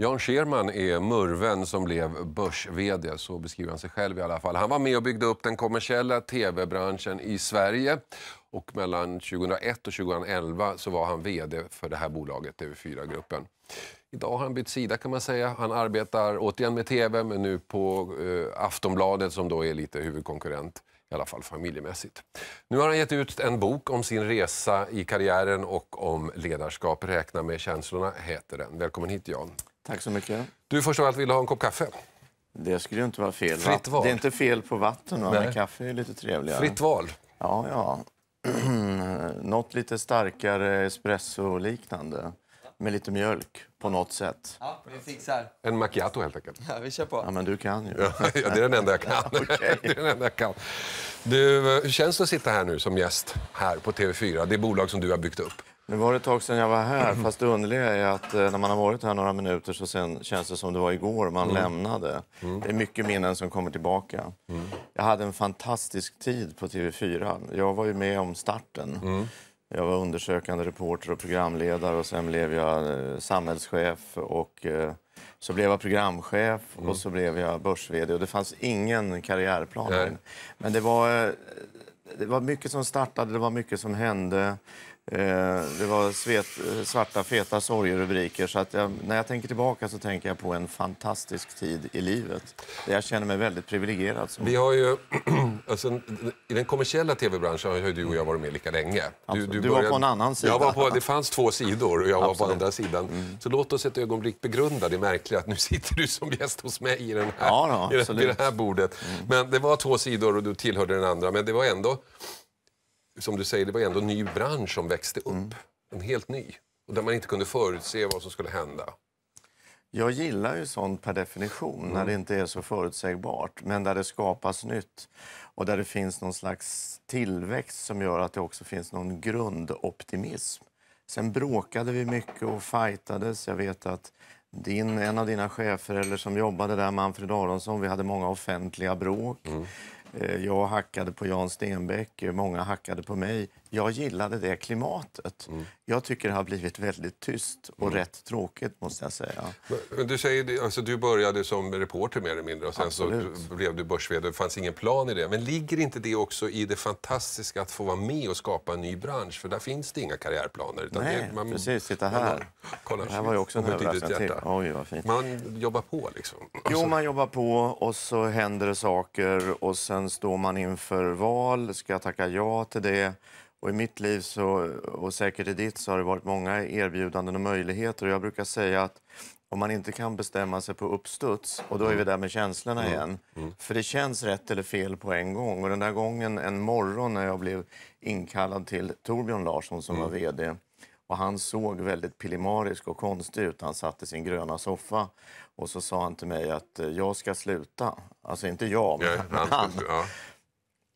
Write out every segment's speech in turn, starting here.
Jan Scherman är murven som blev börs -vd. så beskriver han sig själv i alla fall. Han var med och byggde upp den kommersiella tv-branschen i Sverige och mellan 2001 och 2011 så var han vd för det här bolaget, TV4-gruppen. Idag har han bytt sida kan man säga. Han arbetar återigen med tv men nu på eh, Aftonbladet som då är lite huvudkonkurrent i alla fall familjemässigt. Nu har han gett ut en bok om sin resa i karriären och om ledarskap. Räkna med känslorna heter den. Välkommen hit Jan. Tack så mycket. Du först av allt ville ha en kopp kaffe. Det skulle inte vara fel. Fritt val. Det är inte fel på vatten, men kaffe är lite trevligare. Fritt val. Ja, ja. något lite starkare espresso-liknande med lite mjölk på något sätt. Ja, vi fixar. En macchiato helt enkelt. Ja, vi kör på. Ja, men du kan ju. ja, det är den enda jag kan. det är den enda jag kan. Du, eh, hur känns det att sitta här nu som gäst här på TV4? Det bolag som du har byggt upp. Nu var det ett tag sedan jag var här, fast det underliga är att eh, när man har varit här några minuter så sen känns det som det var igår man mm. lämnade. Mm. Det är mycket minnen som kommer tillbaka. Mm. Jag hade en fantastisk tid på TV4. Jag var ju med om starten. Mm. Jag var undersökande reporter och programledare och sen blev jag eh, samhällschef och eh, så blev jag programchef och mm. så blev jag börs och det fanns ingen karriärplan. Men det var, det var mycket som startade, det var mycket som hände. Eh, det var svet, eh, svarta, feta sorgerubriker. Så att jag, när jag tänker tillbaka så tänker jag på en fantastisk tid i livet. Där jag känner mig väldigt privilegierad. Som. Vi har ju, alltså, I den kommersiella tv-branschen har du och jag varit med lika länge. Du, du, du började, var på en annan sida. Jag var på, det fanns två sidor och jag var Absolut. på andra sidan. Mm. Så låt oss ett ögonblick begrunda det märkliga att nu sitter du som gäst hos mig i, den här, ja, då, i det här bordet. Mm. Men det var två sidor och du tillhörde den andra. Men det var ändå som du säger, det var ändå en ny bransch som växte upp. Mm. En helt ny. Och där man inte kunde förutse vad som skulle hända. Jag gillar ju sånt per definition, mm. när det inte är så förutsägbart. Men där det skapas nytt och där det finns någon slags tillväxt som gör att det också finns någon grundoptimism. Sen bråkade vi mycket och fightades. Jag vet att din, en av dina chefer eller som jobbade där, Manfred Aronsson, vi hade många offentliga bråk. Mm. Eh, jag hackade på Jan Stenbeck, eh, många hackade på mig. Jag gillade det klimatet. Mm. Jag tycker det har blivit väldigt tyst och mm. rätt tråkigt måste jag säga. Men, du säger, alltså, du började som reporter mer eller mindre och sen Absolut. så blev du börs Det fanns ingen plan i det. Men ligger inte det också i det fantastiska att få vara med och skapa en ny bransch? För där finns det inga karriärplaner. Nej, det, man, precis. Titta här. Man, kolla, det här var ju också en överraskning till. Oj, vad fint. Man jobbar på liksom. Jo, man jobbar på och så händer det saker och sen sen står man inför val, ska jag tacka ja till det? Och i mitt liv, så, och säkert i ditt, så har det varit många erbjudanden och möjligheter. Och jag brukar säga att om man inte kan bestämma sig på uppstuds, och då är vi mm. där med känslorna mm. igen. Mm. För det känns rätt eller fel på en gång. Och den där gången en morgon när jag blev inkallad till Torbjörn Larsson som mm. var VD och han såg väldigt pillemarisk och konstig ut. Han satt i sin gröna soffa och så sa han till mig att eh, jag ska sluta. Alltså inte jag, men Nej, han. han. Ja.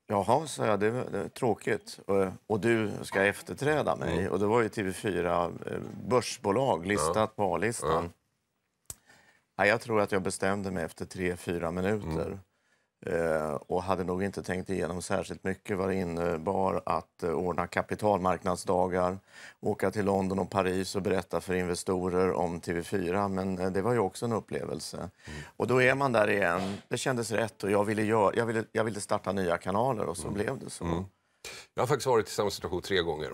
Jaha, sa jag, det är tråkigt. Och, och du ska efterträda mig. Mm. Och det var ju TV4 eh, börsbolag listat ja. på A-listan. Ja, jag tror att jag bestämde mig efter tre, fyra minuter. Mm. Eh, och hade nog inte tänkt igenom särskilt mycket vad det innebar att eh, ordna kapitalmarknadsdagar, åka till London och Paris och berätta för investorer om TV4. Men eh, det var ju också en upplevelse. Mm. Och då är man där igen. Det kändes rätt och jag ville, göra, jag ville, jag ville starta nya kanaler och så mm. blev det så. Mm. Jag har faktiskt varit i samma situation tre gånger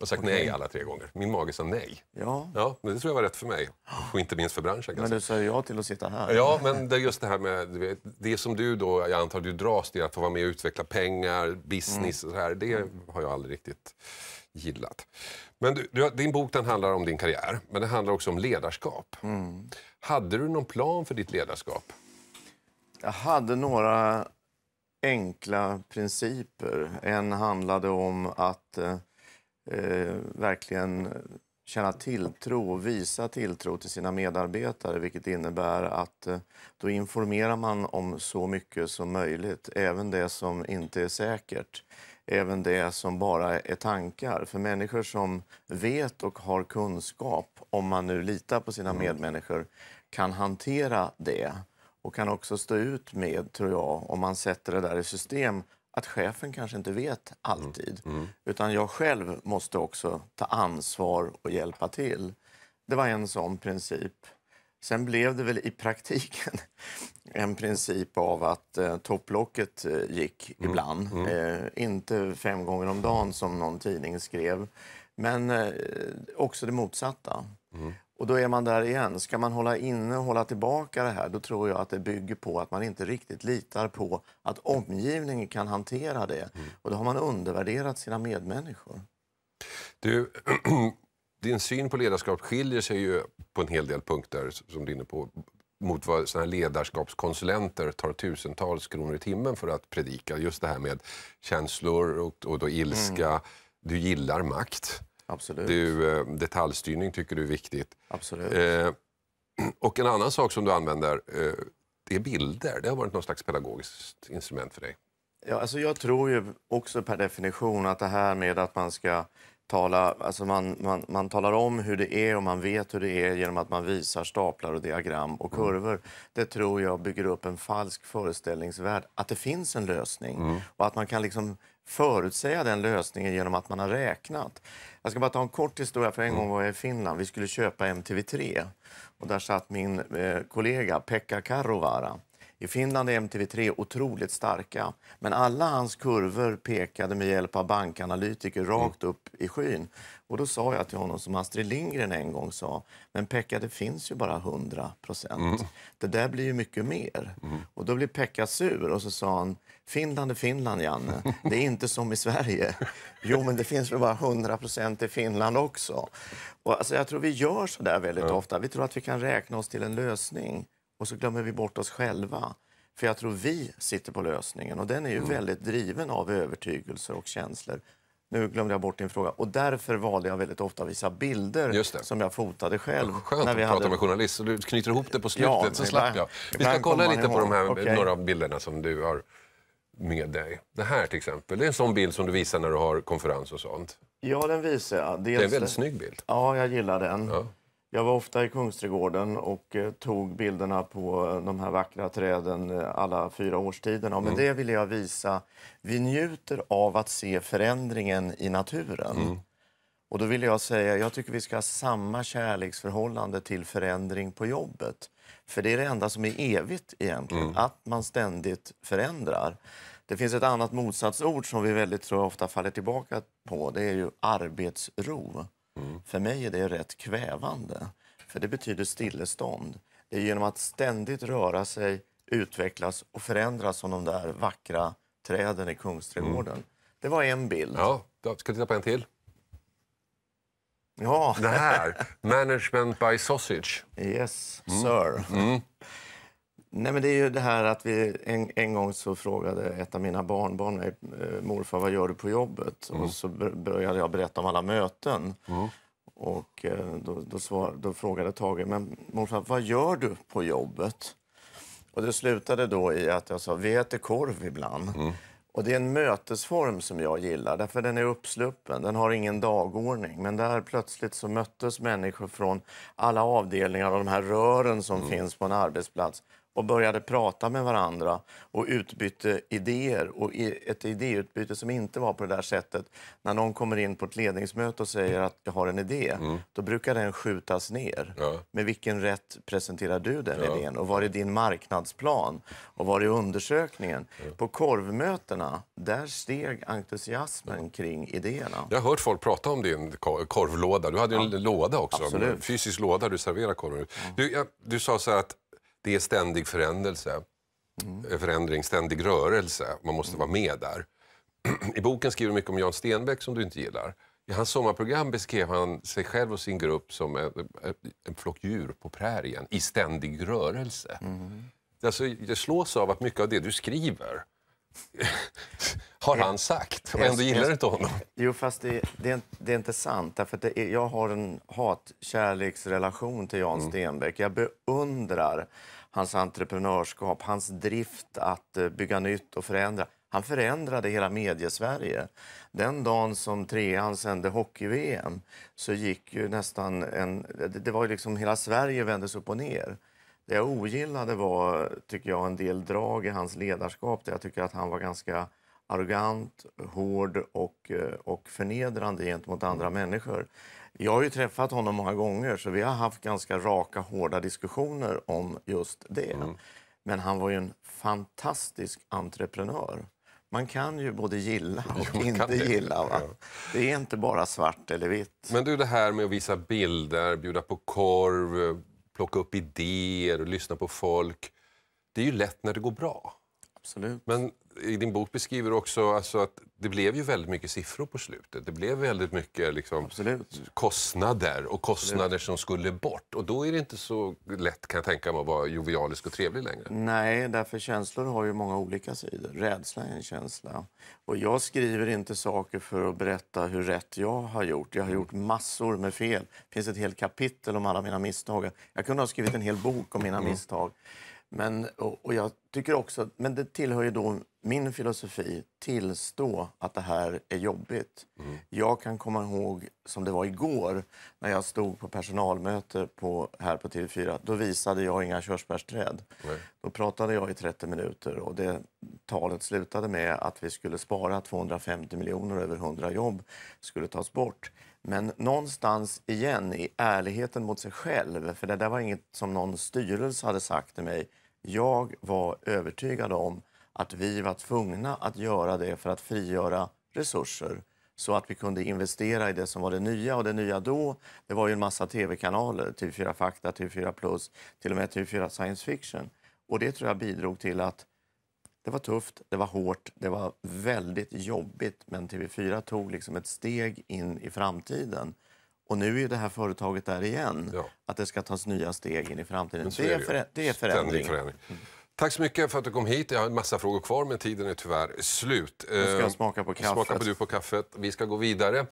och sagt okay. nej alla tre gånger. Min mage sa nej. Ja. Ja, men det tror jag var rätt för mig. Och inte minst för branschen. Men du sa ja till att sitta här. Ja, men det är just det här med det som du då, jag antar du dras till, att få vara med och utveckla pengar, business mm. och så här. Det har jag aldrig riktigt gillat. Men du, du, din bok den handlar om din karriär, men den handlar också om ledarskap. Mm. Hade du någon plan för ditt ledarskap? Jag hade några enkla principer. En handlade om att eh, eh, verkligen känna tilltro och visa tilltro till sina medarbetare vilket innebär att eh, då informerar man om så mycket som möjligt, även det som inte är säkert, även det som bara är tankar. För människor som vet och har kunskap, om man nu litar på sina mm. medmänniskor, kan hantera det och kan också stå ut med, tror jag, om man sätter det där i system att chefen kanske inte vet alltid. Mm. Mm. Utan jag själv måste också ta ansvar och hjälpa till. Det var en sån princip. Sen blev det väl i praktiken en princip av att eh, topplocket eh, gick mm. ibland. Mm. Eh, inte fem gånger om dagen som någon tidning skrev. Men eh, också det motsatta. Mm. Och då är man där igen. Ska man hålla inne och hålla tillbaka det här, då tror jag att det bygger på att man inte riktigt litar på att omgivningen kan hantera det. Mm. Och då har man undervärderat sina medmänniskor. Du, din syn på ledarskap skiljer sig ju på en hel del punkter, som du är inne på, mot vad såna ledarskapskonsulenter tar tusentals kronor i timmen för att predika. Just det här med känslor och, och då ilska. Mm. Du gillar makt. Absolut. Du, eh, detaljstyrning tycker du är viktigt. Absolut. Eh, och en annan sak som du använder, eh, det är bilder. Det har varit någon slags pedagogiskt instrument för dig. Ja, alltså jag tror ju också per definition att det här med att man ska tala, alltså man, man, man talar om hur det är och man vet hur det är genom att man visar staplar och diagram och mm. kurvor. Mm. Det tror jag bygger upp en falsk föreställningsvärld, att det finns en lösning mm. och att man kan liksom förutsäga den lösningen genom att man har räknat. Jag ska bara ta en kort historia, för en mm. gång var jag i Finland. Vi skulle köpa MTV3 och där satt min eh, kollega Pekka Karrovara i Finland är MTV3 otroligt starka, men alla hans kurvor pekade med hjälp av bankanalytiker mm. rakt upp i skyn. Och då sa jag till honom, som Astrid Lindgren en gång sa, men Pekka, det finns ju bara 100 procent. Mm. Det där blir ju mycket mer. Mm. Och då blev Pekka sur och så sa han, Finland är Finland, Janne. Det är inte som i Sverige. Jo, men det finns väl bara 100 procent i Finland också. Och alltså, jag tror vi gör så där väldigt ofta. Vi tror att vi kan räkna oss till en lösning och så glömmer vi bort oss själva. För jag tror vi sitter på lösningen och den är ju mm. väldigt driven av övertygelser och känslor. Nu glömde jag bort din fråga. Och därför valde jag väldigt ofta att visa bilder som jag fotade själv. Skönt när vi att prata hade... med journalist. Du knyter ihop det på slutet ja, så slapp jag. Vi ska kolla lite på de här, okay. några av bilderna som du har med dig. Det här till exempel, det är en sån bild som du visar när du har konferens och sånt. Ja, den visar jag. Dels... Det är en väldigt snygg bild. Ja, jag gillar den. Ja. Jag var ofta i Kungsträdgården och eh, tog bilderna på eh, de här vackra träden eh, alla fyra årstiderna. Och med mm. det ville jag visa, vi njuter av att se förändringen i naturen. Mm. Och då vill jag säga, jag tycker vi ska ha samma kärleksförhållande till förändring på jobbet. För det är det enda som är evigt egentligen, mm. att man ständigt förändrar. Det finns ett annat motsatsord som vi väldigt tror ofta faller tillbaka på, det är ju arbetsro. Mm. För mig är det rätt kvävande, för det betyder stillestånd. Det är genom att ständigt röra sig, utvecklas och förändras som de där vackra träden i Kungsträdgården. Mm. Det var en bild. Ja, jag ska titta på en till. Ja. Det här, Management by Sausage. Yes, mm. sir. Mm. Nej, men det är ju det här att vi en, en gång så frågade ett av mina barnbarn mig, eh, morfar, vad gör du på jobbet? Mm. Och så började jag berätta om alla möten. Mm. Och eh, då, då, svar, då, frågade Tage, men morfar, vad gör du på jobbet? Och det slutade då i att jag sa, vi äter korv ibland. Mm. Och det är en mötesform som jag gillar, därför den är uppsluppen. Den har ingen dagordning. Men där plötsligt så möttes människor från alla avdelningar och de här rören som mm. finns på en arbetsplats och började prata med varandra och utbytte idéer. Och ett idéutbyte som inte var på det där sättet. När någon kommer in på ett ledningsmöte och säger att jag har en idé, mm. då brukar den skjutas ner. Ja. Med vilken rätt presenterar du den ja. idén? Och var är din marknadsplan? Och var är undersökningen? Ja. På korvmötena, där steg entusiasmen kring idéerna. Jag har hört folk prata om din korvlåda. Du hade en låda också, Absolut. en fysisk låda du serverar korven. Mm. Du, du sa så att det är ständig förändelse, mm. förändring, ständig rörelse. Man måste mm. vara med där. I boken skriver du mycket om Jan Stenbeck som du inte gillar. I hans sommarprogram beskrev han sig själv och sin grupp som en, en flock djur på prärien i ständig rörelse. Mm. Alltså, jag slås av att mycket av det du skriver har han sagt. Och ändå gillar du inte honom. Jo, fast det, det, är, det är inte sant. Därför att är, jag har en hatkärleksrelation till Jan mm. Stenbeck. Jag beundrar hans entreprenörskap, hans drift att eh, bygga nytt och förändra. Han förändrade hela mediesverige. Den dagen som trean sände hockey-VM så gick ju nästan en... Det var ju liksom hela Sverige vändes upp och ner. Det jag ogillade var, tycker jag, en del drag i hans ledarskap där jag tycker att han var ganska arrogant, hård och, eh, och förnedrande gentemot andra människor. Jag har ju träffat honom många gånger så vi har haft ganska raka, hårda diskussioner om just det. Mm. Men han var ju en fantastisk entreprenör. Man kan ju både gilla och jo, inte gilla. Va? Ja. Det är inte bara svart eller vitt. Men du, det här med att visa bilder, bjuda på korv, plocka upp idéer och lyssna på folk. Det är ju lätt när det går bra. Absolut. Men i din bok beskriver du också alltså att det blev ju väldigt mycket siffror på slutet. Det blev väldigt mycket liksom, kostnader och kostnader Absolut. som skulle bort. Och då är det inte så lätt kan jag tänka mig att vara jovialisk och trevlig längre. Nej, därför känslor har ju många olika sidor. Rädsla är en känsla. Och jag skriver inte saker för att berätta hur rätt jag har gjort. Jag har mm. gjort massor med fel. Det finns ett helt kapitel om alla mina misstag. Jag kunde ha skrivit en hel bok om mina mm. misstag. Men, och, och jag tycker också, men det tillhör ju då min filosofi, tillstå att det här är jobbigt. Mm. Jag kan komma ihåg som det var igår när jag stod på personalmöte på, här på TV4. Då visade jag inga körsbärsträd. Nej. Då pratade jag i 30 minuter och det talet slutade med att vi skulle spara 250 miljoner över 100 jobb skulle tas bort. Men någonstans igen i ärligheten mot sig själv, för det där var inget som någon styrelse hade sagt till mig jag var övertygad om att vi var tvungna att göra det för att frigöra resurser så att vi kunde investera i det som var det nya. Och det nya då det var ju en massa tv-kanaler, TV4 Fakta, TV4 Plus, till och med TV4 Science Fiction. Och det tror jag bidrog till att det var tufft, det var hårt, det var väldigt jobbigt men TV4 tog liksom ett steg in i framtiden och nu är det här företaget där igen. Ja. Att det ska tas nya steg in i framtiden. Det är, förä det är förändring. förändring. Mm. Tack så mycket för att du kom hit. Jag har en massa frågor kvar men tiden är tyvärr slut. Nu ska jag ehm, smaka på kaffet. Smaka på du på kaffet. Vi ska gå vidare.